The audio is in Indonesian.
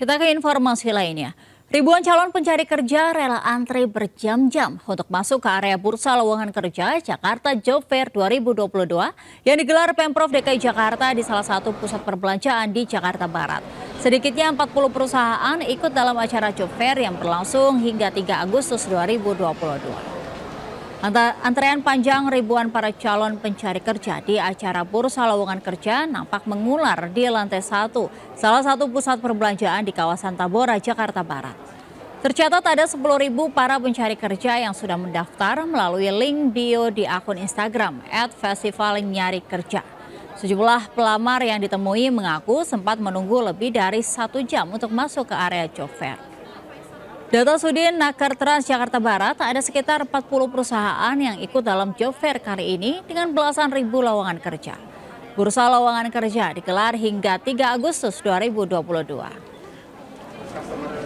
Kita ke informasi lainnya. Ribuan calon pencari kerja rela antri berjam-jam untuk masuk ke area Bursa Lowongan Kerja Jakarta Job Fair 2022 yang digelar Pemprov DKI Jakarta di salah satu pusat perbelanjaan di Jakarta Barat. Sedikitnya 40 perusahaan ikut dalam acara Job Fair yang berlangsung hingga 3 Agustus 2022. Antrean panjang ribuan para calon pencari kerja di acara Bursa Lowongan Kerja nampak mengular di lantai satu, salah satu pusat perbelanjaan di kawasan Tabora, Jakarta Barat. Tercatat ada 10.000 para pencari kerja yang sudah mendaftar melalui link bio di akun Instagram at Festival Nyari Kerja. Sejumlah pelamar yang ditemui mengaku sempat menunggu lebih dari satu jam untuk masuk ke area Job Fair. Data Sudin Nakar Trans Jakarta Barat ada sekitar 40 perusahaan yang ikut dalam job fair kali ini dengan belasan ribu lowongan kerja. Bursa lowongan kerja digelar hingga 3 Agustus 2022.